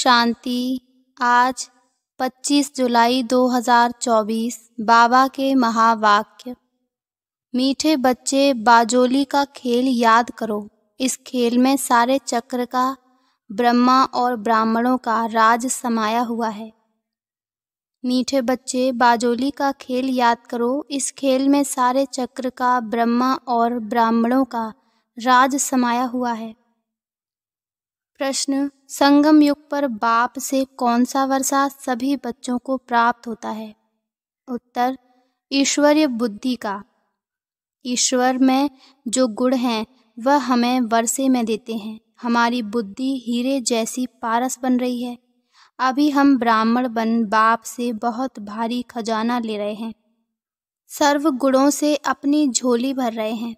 शांति आज 25 जुलाई 2024 बाबा के महावाक्य मीठे बच्चे बाजोली का खेल याद करो इस खेल में सारे चक्र का ब्रह्मा और ब्राह्मणों का राज समाया हुआ है मीठे बच्चे बाजोली का खेल याद करो इस खेल में सारे चक्र का ब्रह्मा और ब्राह्मणों का राज समाया हुआ है प्रश्न संगम युग पर बाप से कौन सा वर्षा सभी बच्चों को प्राप्त होता है उत्तर ईश्वरीय बुद्धि का ईश्वर में जो गुण हैं वह हमें वर्षे में देते हैं हमारी बुद्धि हीरे जैसी पारस बन रही है अभी हम ब्राह्मण बन बाप से बहुत भारी खजाना ले रहे हैं सर्व गुणों से अपनी झोली भर रहे हैं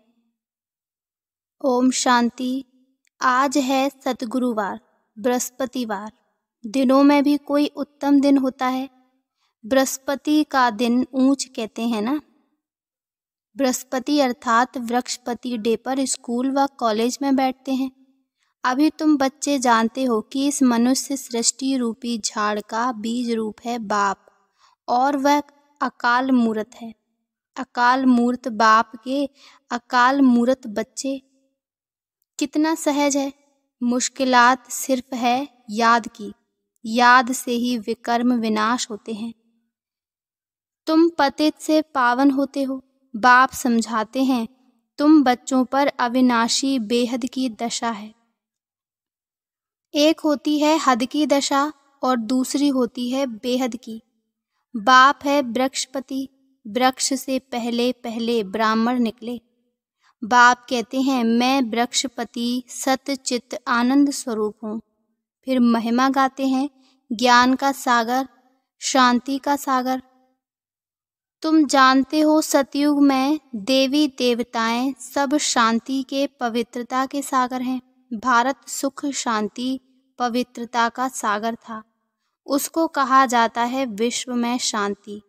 ओम शांति आज है सतगुरुवार बृहस्पतिवार दिनों में भी कोई उत्तम दिन होता है बृहस्पति का दिन ऊंच कहते हैं ना बृहस्पति अर्थात वृक्षपति डे पर स्कूल व कॉलेज में बैठते हैं अभी तुम बच्चे जानते हो कि इस मनुष्य सृष्टि रूपी झाड़ का बीज रूप है बाप और वह अकाल मूर्त है अकाल मूर्त बाप के अकाल मूर्त बच्चे कितना सहज है मुश्किलात सिर्फ है याद की याद से ही विकर्म विनाश होते हैं तुम पतित से पावन होते हो बाप समझाते हैं तुम बच्चों पर अविनाशी बेहद की दशा है एक होती है हद की दशा और दूसरी होती है बेहद की बाप है वृक्षपति वृक्ष से पहले पहले ब्राह्मण निकले बाप कहते हैं मैं वृक्षपति चित्त आनंद स्वरूप हूँ फिर महिमा गाते हैं ज्ञान का सागर शांति का सागर तुम जानते हो सतयुग में देवी देवताएं सब शांति के पवित्रता के सागर हैं भारत सुख शांति पवित्रता का सागर था उसको कहा जाता है विश्व में शांति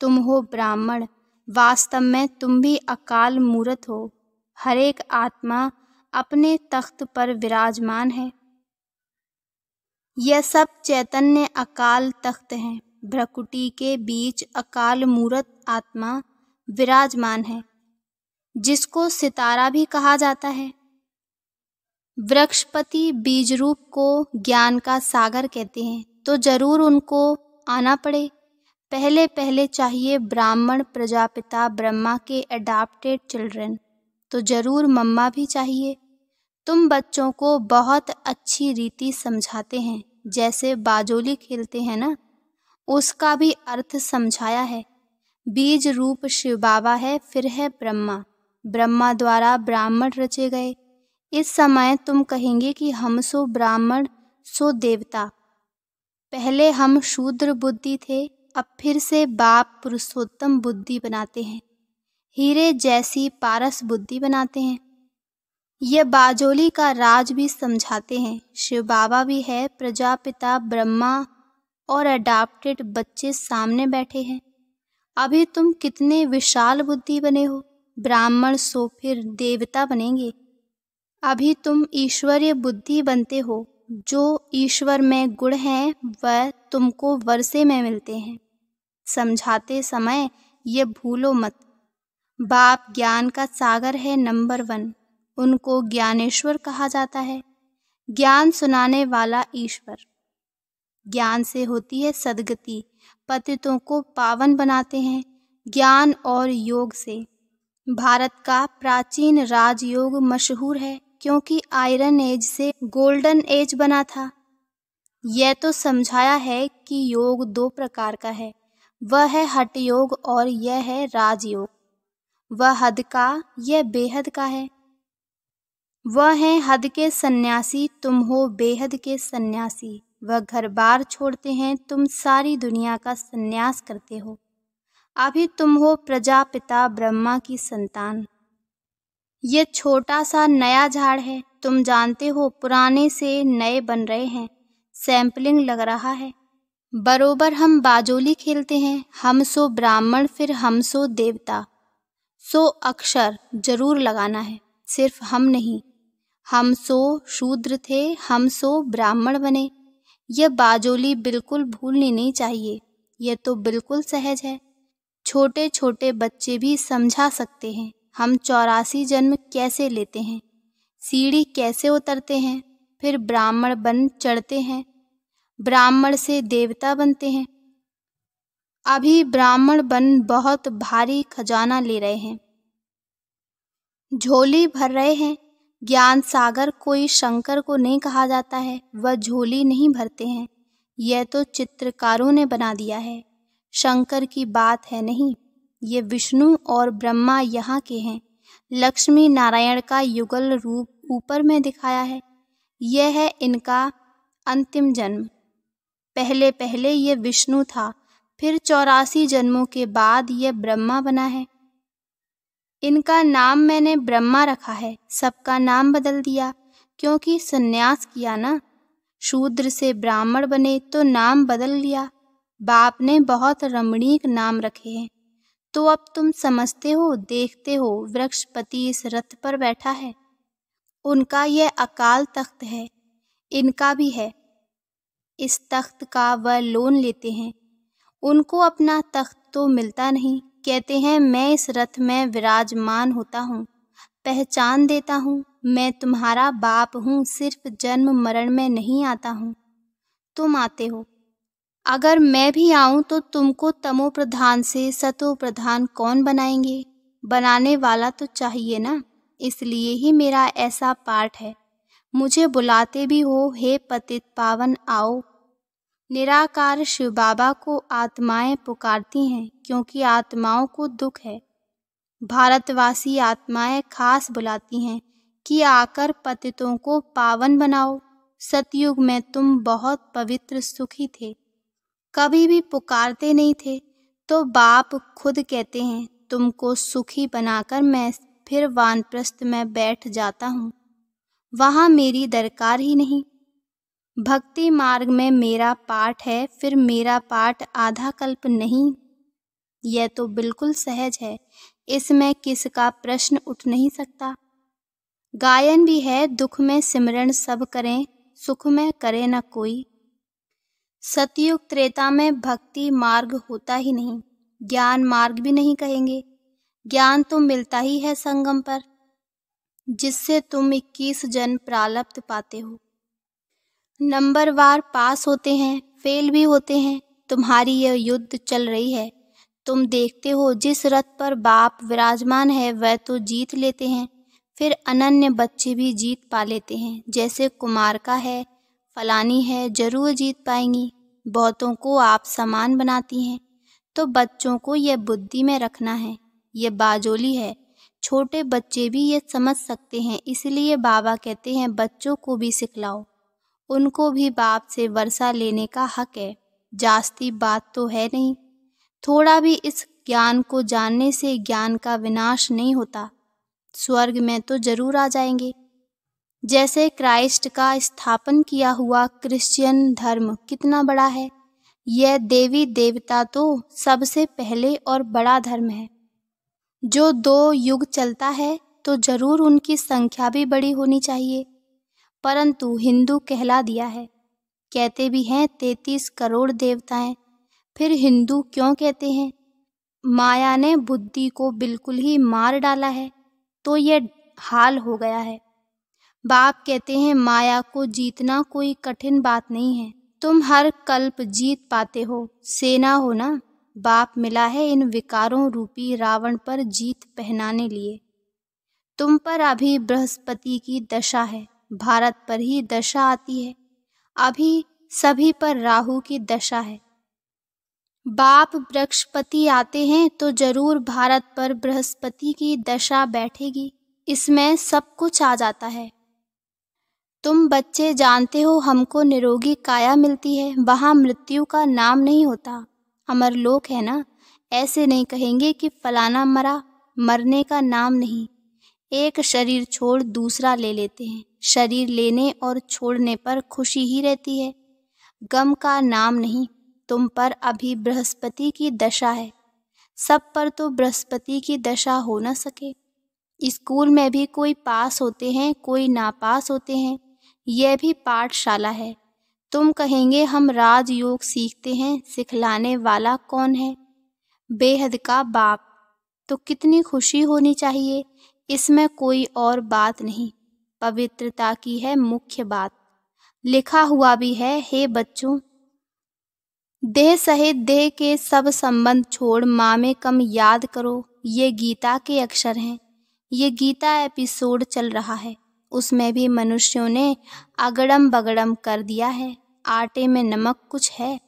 तुम हो ब्राह्मण वास्तव में तुम भी अकाल मूरत हो हरेक आत्मा अपने तख्त पर विराजमान है यह सब चैतन्य अकाल तख्त हैं भ्रकुटी के बीच अकाल मूरत आत्मा विराजमान है जिसको सितारा भी कहा जाता है वृक्षपति बीज रूप को ज्ञान का सागर कहते हैं तो जरूर उनको आना पड़े पहले पहले चाहिए ब्राह्मण प्रजापिता ब्रह्मा के अडाप्टेड चिल्ड्रन तो ज़रूर मम्मा भी चाहिए तुम बच्चों को बहुत अच्छी रीति समझाते हैं जैसे बाजोली खेलते हैं ना उसका भी अर्थ समझाया है बीज रूप शिव बाबा है फिर है ब्रह्मा ब्रह्मा द्वारा ब्राह्मण रचे गए इस समय तुम कहेंगे कि हम सो ब्राह्मण सो देवता पहले हम शूद्र बुद्धि थे अब फिर से बाप पुरुषोत्तम बुद्धि बनाते हैं हीरे जैसी पारस बुद्धि बनाते हैं यह बाजोली का राज भी समझाते हैं शिव बाबा भी है प्रजापिता ब्रह्मा और अडाप्टेड बच्चे सामने बैठे हैं अभी तुम कितने विशाल बुद्धि बने हो ब्राह्मण सो फिर देवता बनेंगे अभी तुम ईश्वरीय बुद्धि बनते हो जो ईश्वर में गुण हैं वह तुमको वर्षे में मिलते हैं समझाते समय ये भूलो मत बाप ज्ञान का सागर है नंबर वन उनको ज्ञानेश्वर कहा जाता है ज्ञान सुनाने वाला ईश्वर ज्ञान से होती है सदगति पतितों को पावन बनाते हैं ज्ञान और योग से भारत का प्राचीन राजयोग मशहूर है क्योंकि आयरन एज से गोल्डन एज बना था यह तो समझाया है कि योग दो प्रकार का है वह है हट योग और यह है राजयोग वह हद का यह बेहद का है वह है हद के सन्यासी तुम हो बेहद के सन्यासी वह घर बार छोड़ते हैं तुम सारी दुनिया का सन्यास करते हो अभी तुम हो प्रजापिता ब्रह्मा की संतान ये छोटा सा नया झाड़ है तुम जानते हो पुराने से नए बन रहे हैं सैंपलिंग लग रहा है बरोबर हम बाजोली खेलते हैं हम सो ब्राह्मण फिर हम सो देवता सो अक्षर जरूर लगाना है सिर्फ हम नहीं हम सो शूद्र थे हम सो ब्राह्मण बने यह बाजोली बिल्कुल भूलनी नहीं चाहिए यह तो बिल्कुल सहज है छोटे छोटे बच्चे भी समझा सकते हैं हम चौरासी जन्म कैसे लेते हैं सीढ़ी कैसे उतरते हैं फिर ब्राह्मण बन चढ़ते हैं ब्राह्मण से देवता बनते हैं अभी ब्राह्मण बन बहुत भारी खजाना ले रहे हैं झोली भर रहे हैं ज्ञान सागर कोई शंकर को नहीं कहा जाता है वह झोली नहीं भरते हैं यह तो चित्रकारों ने बना दिया है शंकर की बात है नहीं ये विष्णु और ब्रह्मा यहाँ के हैं लक्ष्मी नारायण का युगल रूप ऊपर में दिखाया है यह है इनका अंतिम जन्म पहले पहले यह विष्णु था फिर चौरासी जन्मों के बाद यह ब्रह्मा बना है इनका नाम मैंने ब्रह्मा रखा है सबका नाम बदल दिया क्योंकि सन्यास किया ना शूद्र से ब्राह्मण बने तो नाम बदल लिया बाप ने बहुत रमणीक नाम रखे हैं तो अब तुम समझते हो देखते हो वृक्षपति इस रथ पर बैठा है उनका यह अकाल तख्त है इनका भी है इस तख्त का वह लोन लेते हैं उनको अपना तख्त तो मिलता नहीं कहते हैं मैं इस रथ में विराजमान होता हूँ पहचान देता हूँ मैं तुम्हारा बाप हूँ सिर्फ जन्म मरण में नहीं आता हूँ तुम आते हो अगर मैं भी आऊँ तो तुमको तमो प्रधान से सतो प्रधान कौन बनाएंगे बनाने वाला तो चाहिए ना इसलिए ही मेरा ऐसा पाठ है मुझे बुलाते भी हो हे पतित पावन आओ निराकार शिव बाबा को आत्माएं पुकारती हैं क्योंकि आत्माओं को दुख है भारतवासी आत्माएं खास बुलाती हैं कि आकर पतितों को पावन बनाओ सतयुग में तुम बहुत पवित्र सुखी थे कभी भी पुकारते नहीं थे तो बाप खुद कहते हैं तुमको सुखी बनाकर मैं फिर वानप्रस्थ में बैठ जाता हूँ वहाँ मेरी दरकार ही नहीं भक्ति मार्ग में मेरा पाठ है फिर मेरा पाठ आधा कल्प नहीं यह तो बिल्कुल सहज है इसमें किसका प्रश्न उठ नहीं सकता गायन भी है दुख में सिमरण सब करें सुख में करे न कोई सतयुग त्रेता में भक्ति मार्ग होता ही नहीं ज्ञान मार्ग भी नहीं कहेंगे ज्ञान तो मिलता ही है संगम पर जिससे तुम इक्कीस जन प्रालप्त पाते हो नंबर वार पास होते हैं फेल भी होते हैं तुम्हारी यह युद्ध चल रही है तुम देखते हो जिस रथ पर बाप विराजमान है वह तो जीत लेते हैं फिर अनन्य बच्चे भी जीत पा लेते हैं जैसे कुमार का है फलानी है जरूर जीत पाएंगी बहुतों को आप समान बनाती हैं तो बच्चों को यह बुद्धि में रखना है यह बाजोली है छोटे बच्चे भी ये समझ सकते हैं इसलिए बाबा कहते हैं बच्चों को भी सिखलाओ उनको भी बाप से वर्षा लेने का हक है जास्ती बात तो है नहीं थोड़ा भी इस ज्ञान को जानने से ज्ञान का विनाश नहीं होता स्वर्ग में तो जरूर आ जाएंगे जैसे क्राइस्ट का स्थापन किया हुआ क्रिश्चियन धर्म कितना बड़ा है यह देवी देवता तो सबसे पहले और बड़ा धर्म है जो दो युग चलता है तो ज़रूर उनकी संख्या भी बड़ी होनी चाहिए परंतु हिंदू कहला दिया है कहते भी हैं तैतीस करोड़ देवताएं फिर हिंदू क्यों कहते हैं माया ने बुद्धि को बिल्कुल ही मार डाला है तो यह हाल हो गया है बाप कहते हैं माया को जीतना कोई कठिन बात नहीं है तुम हर कल्प जीत पाते हो सेना हो ना बाप मिला है इन विकारों रूपी रावण पर जीत पहनाने लिए तुम पर अभी बृहस्पति की दशा है भारत पर ही दशा आती है अभी सभी पर राहु की दशा है बाप बृहस्पति आते हैं तो जरूर भारत पर बृहस्पति की दशा बैठेगी इसमें सब कुछ आ जाता है तुम बच्चे जानते हो हमको निरोगी काया मिलती है वहाँ मृत्यु का नाम नहीं होता अमर लोग है ना ऐसे नहीं कहेंगे कि फलाना मरा मरने का नाम नहीं एक शरीर छोड़ दूसरा ले लेते हैं शरीर लेने और छोड़ने पर खुशी ही रहती है गम का नाम नहीं तुम पर अभी बृहस्पति की दशा है सब पर तो बृहस्पति की दशा हो न सके स्कूल में भी कोई पास होते हैं कोई नापास होते हैं यह भी पाठशाला है तुम कहेंगे हम राजयोग सीखते हैं सिखलाने वाला कौन है बेहद का बाप तो कितनी खुशी होनी चाहिए इसमें कोई और बात नहीं पवित्रता की है मुख्य बात लिखा हुआ भी है हे बच्चों देह सहित देह के सब संबंध छोड़ माँ में कम याद करो ये गीता के अक्षर हैं ये गीता एपिसोड चल रहा है उसमें भी मनुष्यों ने अगड़म बगड़म कर दिया है आटे में नमक कुछ है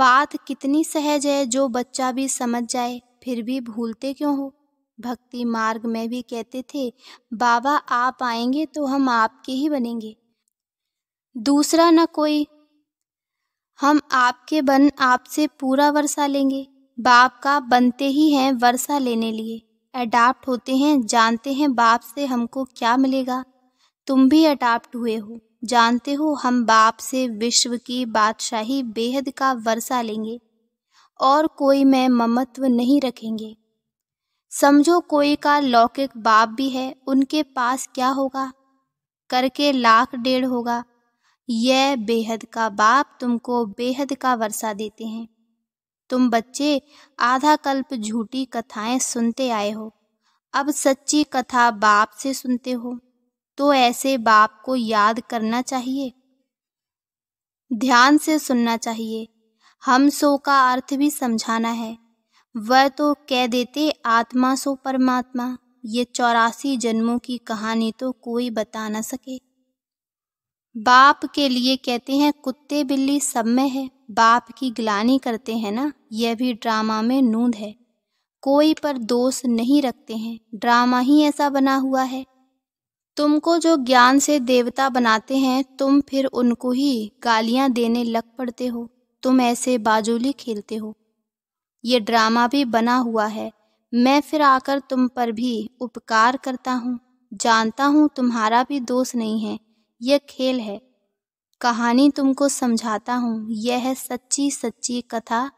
बात कितनी सहज है जो बच्चा भी समझ जाए फिर भी भूलते क्यों हो भक्ति मार्ग में भी कहते थे बाबा आप आएंगे तो हम आपके ही बनेंगे दूसरा न कोई हम आपके बन आपसे पूरा वर्षा लेंगे बाप का बनते ही हैं वर्षा लेने लिए अडाप्ट होते हैं जानते हैं बाप से हमको क्या मिलेगा तुम भी अडाप्ट हुए हो जानते हो हम बाप से विश्व की बादशाही बेहद का वर्षा लेंगे और कोई में ममत्व नहीं रखेंगे समझो कोई का लौकिक बाप भी है उनके पास क्या होगा करके लाख डेढ़ होगा यह बेहद का बाप तुमको बेहद का वर्षा देते हैं तुम बच्चे आधा कल्प झूठी कथाएं सुनते आए हो अब सच्ची कथा बाप से सुनते हो तो ऐसे बाप को याद करना चाहिए ध्यान से सुनना चाहिए हम सो का अर्थ भी समझाना है वह तो कह देते आत्मा सो परमात्मा ये चौरासी जन्मों की कहानी तो कोई बता ना सके बाप के लिए कहते हैं कुत्ते बिल्ली सब में है बाप की गिलानी करते हैं ना यह भी ड्रामा में नूंद है कोई पर दोष नहीं रखते हैं ड्रामा ही ऐसा बना हुआ है तुमको जो ज्ञान से देवता बनाते हैं तुम फिर उनको ही गालियां देने लग पड़ते हो तुम ऐसे बाजूली खेलते हो ये ड्रामा भी बना हुआ है मैं फिर आकर तुम पर भी उपकार करता हूँ जानता हूँ तुम्हारा भी दोष नहीं है यह खेल है कहानी तुमको समझाता हूँ यह है सच्ची सच्ची कथा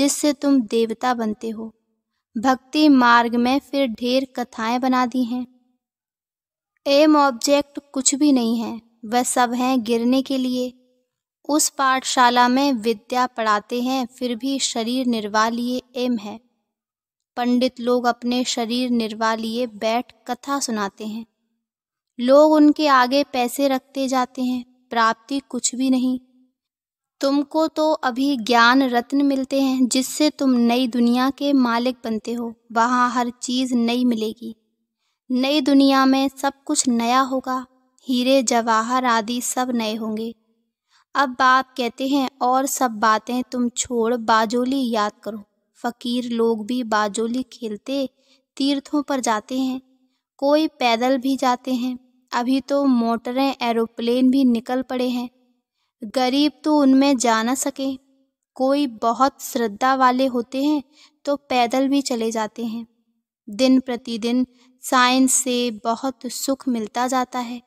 जिससे तुम देवता बनते हो भक्ति मार्ग में फिर ढेर कथाएं बना दी हैं एम ऑब्जेक्ट कुछ भी नहीं है वह सब हैं गिरने के लिए उस पाठशाला में विद्या पढ़ाते हैं फिर भी शरीर निर्वाह लिए एम है पंडित लोग अपने शरीर निर्वाह लिए बैठ कथा सुनाते हैं लोग उनके आगे पैसे रखते जाते हैं प्राप्ति कुछ भी नहीं तुमको तो अभी ज्ञान रत्न मिलते हैं जिससे तुम नई दुनिया के मालिक बनते हो वहाँ हर चीज़ नई मिलेगी नई दुनिया में सब कुछ नया होगा हीरे जवाहर आदि सब नए होंगे अब बाप कहते हैं और सब बातें तुम छोड़ बाजोली याद करो फकीर लोग भी बाजोली खेलते तीर्थों पर जाते हैं कोई पैदल भी जाते हैं अभी तो मोटरें एरोप्लेन भी निकल पड़े हैं गरीब तो उनमें जा ना सके कोई बहुत श्रद्धा वाले होते हैं तो पैदल भी चले जाते हैं दिन प्रतिदिन साइंस से बहुत सुख मिलता जाता है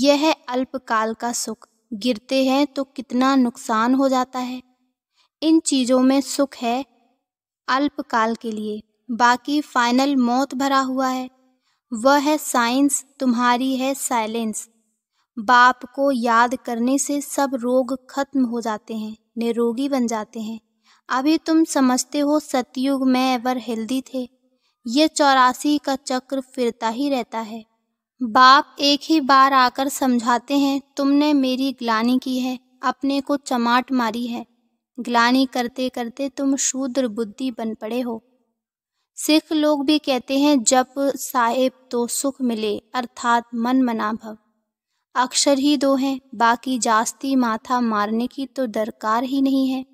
यह अल्पकाल का सुख गिरते हैं तो कितना नुकसान हो जाता है इन चीज़ों में सुख है अल्पकाल के लिए बाकी फाइनल मौत भरा हुआ है वह है साइंस तुम्हारी है साइलेंस बाप को याद करने से सब रोग खत्म हो जाते हैं निरोगी बन जाते हैं अभी तुम समझते हो सतयुग में एवर हेल्दी थे ये चौरासी का चक्र फिरता ही रहता है बाप एक ही बार आकर समझाते हैं तुमने मेरी ग्लानी की है अपने को चमाट मारी है ग्लानी करते करते तुम शूद्र बुद्धि बन पड़े हो सिख लोग भी कहते हैं जप साहेब तो सुख मिले अर्थात मन मना भव अक्षर ही दो हैं बाकी जास्ती माथा मारने की तो दरकार ही नहीं है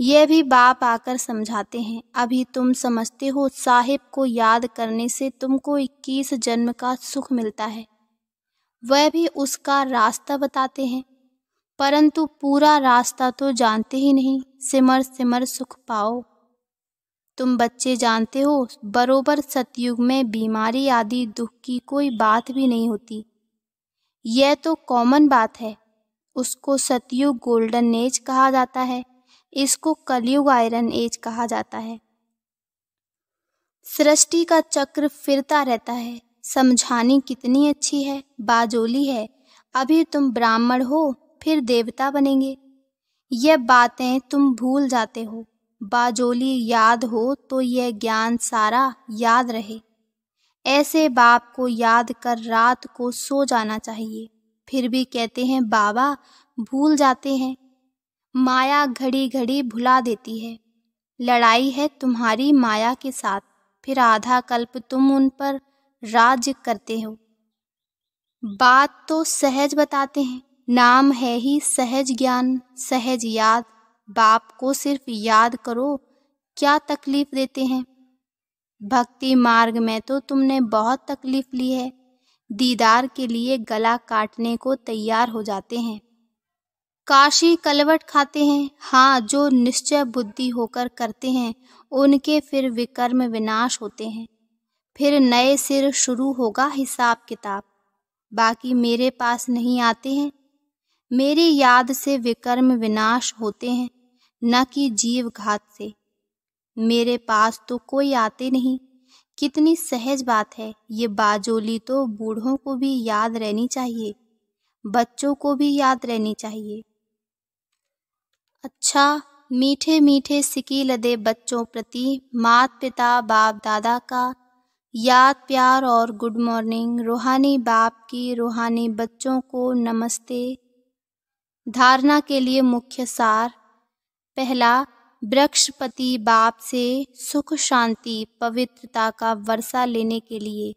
यह भी बाप आकर समझाते हैं अभी तुम समझते हो साहिब को याद करने से तुमको इक्कीस जन्म का सुख मिलता है वह भी उसका रास्ता बताते हैं परंतु पूरा रास्ता तो जानते ही नहीं सिमर सिमर सुख पाओ तुम बच्चे जानते हो बरोबर सतयुग में बीमारी आदि दुख की कोई बात भी नहीं होती यह तो कॉमन बात है उसको सतयुग गोल्डन नेज कहा जाता है इसको कलयुग आयरन एज कहा जाता है सृष्टि का चक्र फिरता रहता है समझानी कितनी अच्छी है बाजोली है अभी तुम ब्राह्मण हो फिर देवता बनेंगे यह बातें तुम भूल जाते हो बाजोली याद हो तो यह ज्ञान सारा याद रहे ऐसे बाप को याद कर रात को सो जाना चाहिए फिर भी कहते हैं बाबा भूल जाते हैं माया घड़ी घड़ी भुला देती है लड़ाई है तुम्हारी माया के साथ फिर आधा कल्प तुम उन पर राज करते हो बात तो सहज बताते हैं नाम है ही सहज ज्ञान सहज याद बाप को सिर्फ याद करो क्या तकलीफ देते हैं भक्ति मार्ग में तो तुमने बहुत तकलीफ ली है दीदार के लिए गला काटने को तैयार हो जाते हैं काशी कलवट खाते हैं हाँ जो निश्चय बुद्धि होकर करते हैं उनके फिर विकर्म विनाश होते हैं फिर नए सिर शुरू होगा हिसाब किताब बाकी मेरे पास नहीं आते हैं मेरी याद से विकर्म विनाश होते हैं न कि जीव घात से मेरे पास तो कोई आते नहीं कितनी सहज बात है ये बाजोली तो बूढ़ों को भी याद रहनी चाहिए बच्चों को भी याद रहनी चाहिए अच्छा मीठे मीठे सिकी लदे बच्चों प्रति मात पिता बाप दादा का याद प्यार और गुड मॉर्निंग रूहानी बाप की रूहानी बच्चों को नमस्ते धारणा के लिए मुख्य सार पहला वृक्षपति बाप से सुख शांति पवित्रता का वर्षा लेने के लिए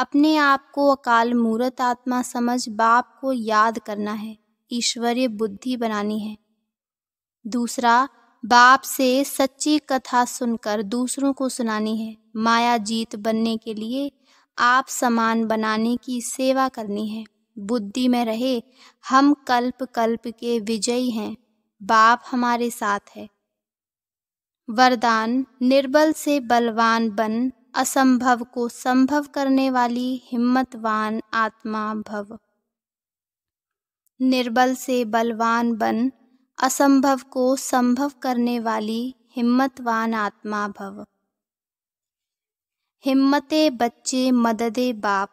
अपने आप को अकाल मूर्त आत्मा समझ बाप को याद करना है ईश्वरीय बुद्धि बनानी है दूसरा बाप से सच्ची कथा सुनकर दूसरों को सुनानी है माया जीत बनने के लिए आप समान बनाने की सेवा करनी है बुद्धि में रहे हम कल्प कल्प के विजयी हैं बाप हमारे साथ है वरदान निर्बल से बलवान बन असंभव को संभव करने वाली हिम्मतवान आत्मा भव निर्बल से बलवान बन असंभव को संभव करने वाली हिम्मतवान आत्मा भव हिम्मते बच्चे मददे बाप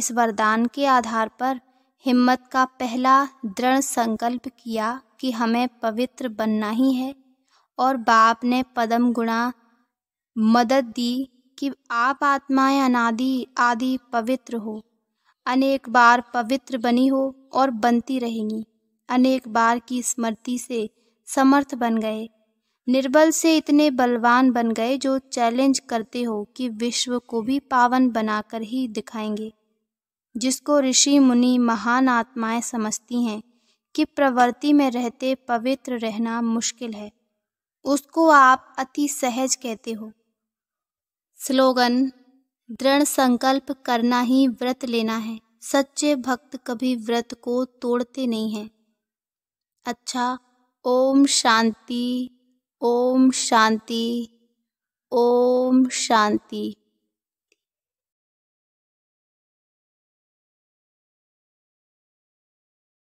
इस वरदान के आधार पर हिम्मत का पहला दृढ़ संकल्प किया कि हमें पवित्र बनना ही है और बाप ने पदम गुणा मदद दी कि आप आत्माएं अनादि आदि पवित्र हो अनेक बार पवित्र बनी हो और बनती रहेंगी अनेक बार की स्मृति से समर्थ बन गए निर्बल से इतने बलवान बन गए जो चैलेंज करते हो कि विश्व को भी पावन बनाकर ही दिखाएंगे जिसको ऋषि मुनि महान आत्माएं समझती हैं कि प्रवृत्ति में रहते पवित्र रहना मुश्किल है उसको आप अति सहज कहते हो स्लोगन दृढ़ संकल्प करना ही व्रत लेना है सच्चे भक्त कभी व्रत को तोड़ते नहीं हैं अच्छा ओम शांति ओम शांति ओम शांति